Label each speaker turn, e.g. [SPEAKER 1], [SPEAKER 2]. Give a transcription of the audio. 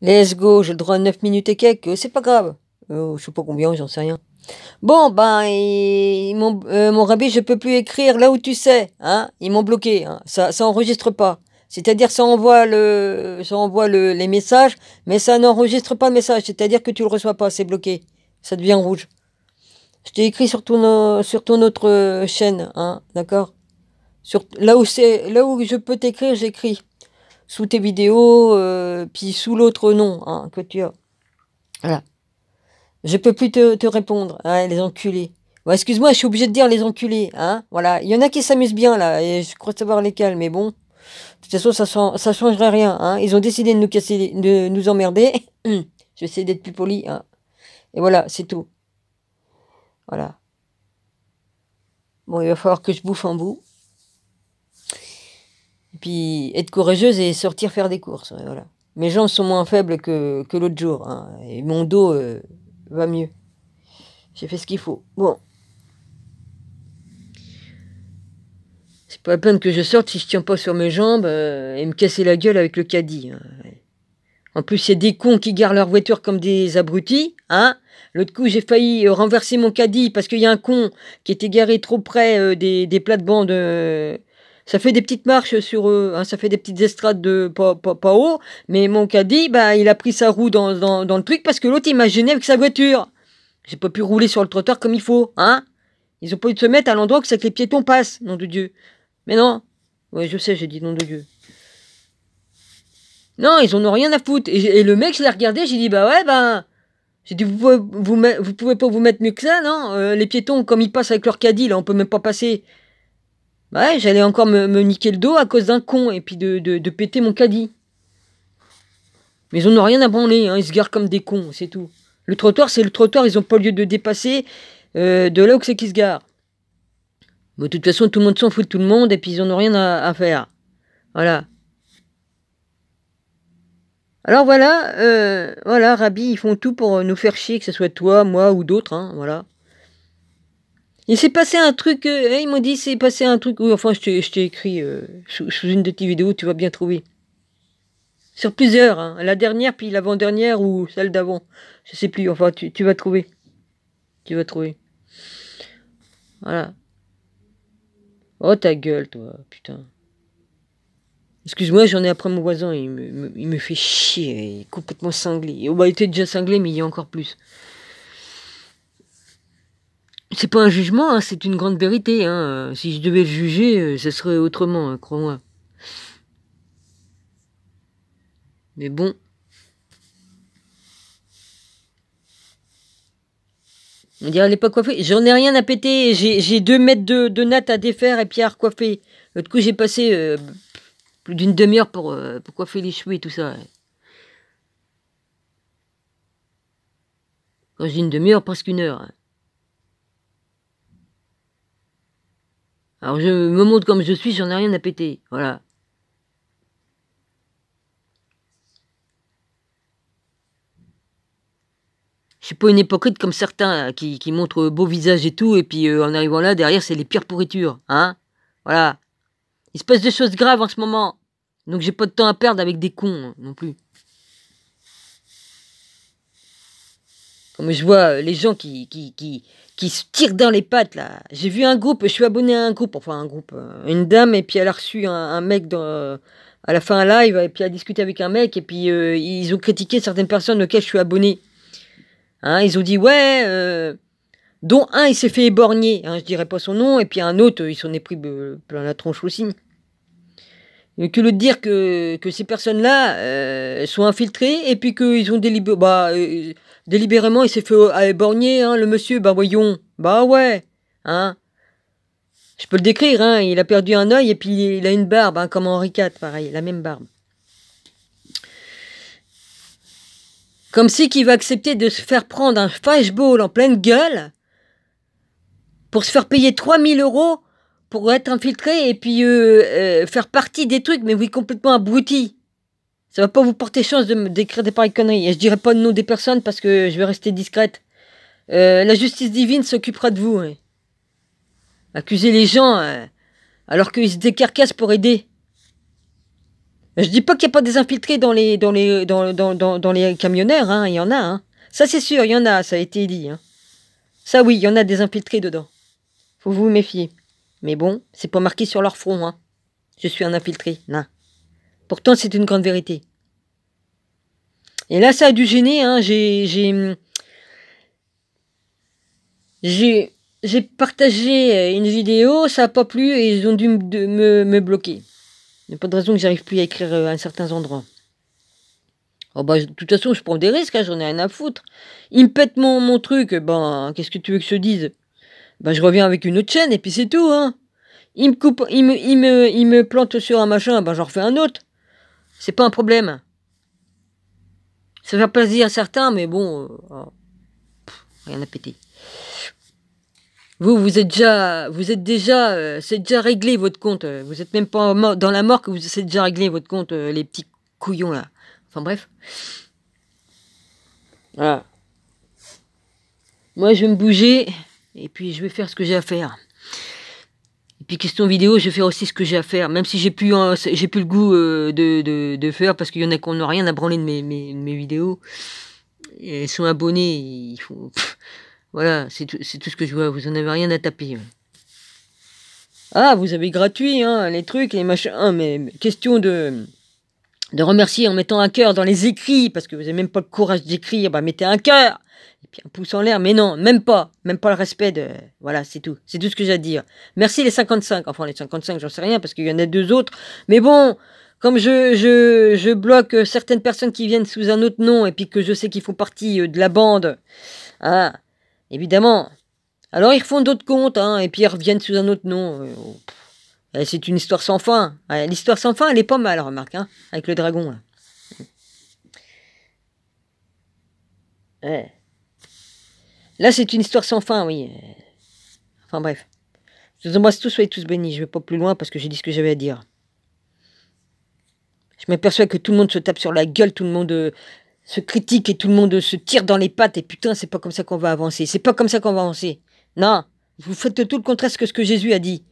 [SPEAKER 1] Let's go, j'ai le droit à 9 minutes et quelques, c'est pas grave. Euh, je sais pas combien, j'en sais rien. Bon, ben, mon, euh, mon je peux plus écrire là où tu sais. Hein ils m'ont bloqué, hein ça, ça enregistre pas. C'est-à-dire, ça envoie, le, ça envoie le, les messages, mais ça n'enregistre pas le message. C'est-à-dire que tu le reçois pas, c'est bloqué. Ça devient rouge. Je t'ai écrit sur ton, sur ton autre euh, chaîne, hein, d'accord sur, là, où c'est, là où je peux t'écrire, j'écris sous tes vidéos, euh, puis sous l'autre nom hein, que tu as. Voilà. Je peux plus te, te répondre, hein, les enculés. Bon, excuse-moi, je suis obligé de dire les enculés, hein. Voilà. Il y en a qui s'amusent bien, là, et je crois savoir lesquels, mais bon. De toute façon, ça, ne ça changerait rien, hein. Ils ont décidé de nous casser, de nous emmerder. je essayer d'être plus poli, hein. Et voilà, c'est tout. Voilà. Bon, il va falloir que je bouffe un bout puis être courageuse et sortir faire des courses. voilà. Mes jambes sont moins faibles que, l'autre jour, hein, et mon dos euh, va mieux. J'ai fait ce qu'il faut. Bon. C'est pas la peine que je sorte si je tiens pas sur mes jambes euh, et me casser la gueule avec le caddie. Hein, en plus, il y a des cons qui garent leur voiture comme des abrutis, hein L'autre coup, j'ai failli euh, renverser mon caddie parce qu'il y a un con qui était garé trop près des, des plates-bandes ça fait des petites marches sur eux, hein, ça fait des petites estrades de pas, haut, mais mon caddie, bah, il a pris sa roue dans, le truc parce que l'autre il m'a gêné avec sa voiture. J'ai pas pu rouler sur le trottoir comme il faut, hein Ils ont pas eu de se mettre à l'endroit où c'est que les piétons passent, nom de Dieu. Mais non, ouais, je sais, j'ai dit nom de Dieu. Non, ils en ont rien à foutre. Et, le mec, je l'ai regardé, j'ai dit, bah ouais, ben. j'ai dit, vous pouvez, vous, pouvez pas vous mettre mieux que ça, non euh, Les piétons, comme ils passent avec leur caddie, là, on peut même pas passer. Ouais, j'allais encore me, niquer le dos à cause d'un con et puis de, péter mon caddie. Mais ils n'ont rien à branler, hein, ils se garent comme des cons, c'est tout. Le trottoir, c'est le trottoir, ils n'ont pas lieu de dépasser euh, de là où c'est qu'ils se garent. Mais de toute façon, tout le monde s'en fout de tout le monde et puis ils n'ont rien à, faire. Voilà. Alors voilà, euh, voilà, Rabi, ils font tout pour euh, nous faire chier, que ce soit toi, moi ou d'autres, hein, voilà. Il s'est passé un truc, euh, il hein, ils m'ont dit, c'est passé un truc, oui, enfin, je t'ai écrit euh, sous, une de tes vidéos, tu vas bien trouver. Sur plusieurs, hein. la dernière, puis l'avant-dernière, ou celle d'avant. Je sais plus, enfin, tu, vas trouver. Tu vas trouver. Voilà. Oh, ta gueule, toi, putain. Excuse-moi, j'en ai après mon voisin, il me, fait chier, il est complètement cinglé. Oh, bah, il était déjà cinglé, mais il y a encore plus c'est pas un jugement, hein, c'est une grande vérité. Hein. Si je devais le juger, euh, ce serait autrement, hein, crois-moi. Mais bon. On dirait qu'elle n'est pas coiffée. J'en ai rien à péter. J'ai deux mètres de, nattes natte à défaire et puis à recoiffer. Du coup, j'ai passé euh, plus d'une demi-heure euh, pour, coiffer les cheveux et tout ça. Quand je une demi-heure, presque une heure. Alors je me montre comme je suis, j'en ai rien à péter. Voilà. Je suis pas une hypocrite comme certains euh, qui, qui, montrent beau visage et tout, et puis euh, en arrivant là, derrière, c'est les pires pourritures. Hein Voilà. Il se passe des choses graves en ce moment. Donc j'ai pas de temps à perdre avec des cons hein, non plus. je vois euh, les gens qui, qui, se tirent dans les pattes, là. J'ai vu un groupe, je suis abonné à un groupe, enfin un groupe, euh, une dame, et puis elle a reçu un, mec euh, à la fin live, et puis elle a discuté avec un mec, et puis ils ont critiqué certaines personnes auxquelles je suis abonné. Hein, ils ont dit, ouais, dont un, il s'est fait éborgner, hein, je je dirais pas son nom, et puis un autre, il s'en est pris plein la tronche aussi. que le dire que, ces personnes-là sont infiltrées, et puis qu'ils ont délibéré... Bah, Délibérément, il s'est fait à euh, éborgner, hein, le monsieur, bah voyons. Bah ouais. Hein. Je peux le décrire, hein, il a perdu un œil et puis il a une barbe, hein, comme Henri IV, pareil, la même barbe. Comme si qu'il va accepter de se faire prendre un flashball en pleine gueule pour se faire payer 3000 euros pour être infiltré et puis euh, euh, faire partie des trucs, mais oui, complètement abrutis ça va pas vous porter chance de me d'écrire des pareilles conneries. Et je dirai pas le nom des personnes parce que je vais rester discrète. Euh, la justice divine s'occupera de vous. Hein. Accuser les gens euh, alors qu'ils se décarcassent pour aider. Je dis pas qu'il n'y a pas des infiltrés dans les, dans les, dans, dans, les camionnaires, hein. il y en a. Hein. Ça c'est sûr, il y en a, ça a été dit. Hein. Ça oui, il y en a des infiltrés dedans. Faut vous méfier. Mais bon, c'est pas marqué sur leur front. Hein. Je suis un infiltré, non. Pourtant c'est une grande vérité. Et là, ça a dû gêner. Hein. J'ai, j'ai, j'ai, partagé euh, une vidéo, ça n'a pas plu et ils ont dû me, me, bloquer. Il n'y a pas de raison que j'arrive plus à écrire euh, à certains endroits. Oh bah, de toute façon, je prends des risques, hein, j'en ai rien à foutre. Ils me pètent mon, truc, ben, qu'est-ce que tu veux que je dise Ben, je reviens avec une autre chaîne et puis c'est tout, hein. Ils me coupent, ils me, ils ils me plantent sur un machin, ben, j'en refais un autre. C'est pas un problème. Ça fait plaisir à certains, mais bon, euh, ah. rien à péter. Vous, vous êtes déjà, vous êtes déjà, euh, c'est déjà réglé votre compte. Euh, vous êtes même pas dans la mort que vous êtes déjà réglé votre compte, les petits couillons là. Enfin bref. Voilà. Moi, je vais me bouger et puis je vais faire ce que j'ai à faire puis question vidéo, je vais faire aussi ce que j'ai à faire, même si j'ai plus, j'ai plus le goût euh, de, de, faire parce qu'il y en a qui n'ont rien à branler de mes, mes, vidéos. Et elles sont abonnés, il faut. voilà, c'est tout, ce que je vois, vous en avez rien à taper. Hein. Ah, vous avez gratuit, hein, les trucs, les machins, ah, mais question de de remercier en mettant un cœur dans les écrits, parce que vous n'avez même pas le courage d'écrire, bah mettez un cœur, et puis un pouce en l'air, mais non, même pas, même pas le respect de... Voilà, c'est tout, c'est tout ce que j'ai à dire. Merci les 55, enfin les 55, j'en sais rien, parce qu'il y en a deux autres, mais bon, comme je, bloque certaines personnes qui viennent sous un autre nom, et puis que je sais qu'ils font partie euh, de la bande, hein évidemment, alors ils font d'autres comptes, hein, et puis ils reviennent sous un autre nom. Euh, oh, eh, c'est une histoire sans fin. Eh, l'histoire sans fin, elle est pas mal, remarque, hein, avec le dragon. Là. Eh. c'est une histoire sans fin, oui. Enfin bref. Je vous embrasse tous, soyez tous bénis. Je vais pas plus loin parce que j'ai dit ce que j'avais à dire. Je m'aperçois que tout le monde se tape sur la gueule, tout le monde euh, se critique et tout le monde euh, se tire dans les pattes. Et putain, c'est pas comme ça qu'on va avancer. C'est pas comme ça qu'on va avancer. Non, vous faites tout le contraire de ce que Jésus a dit.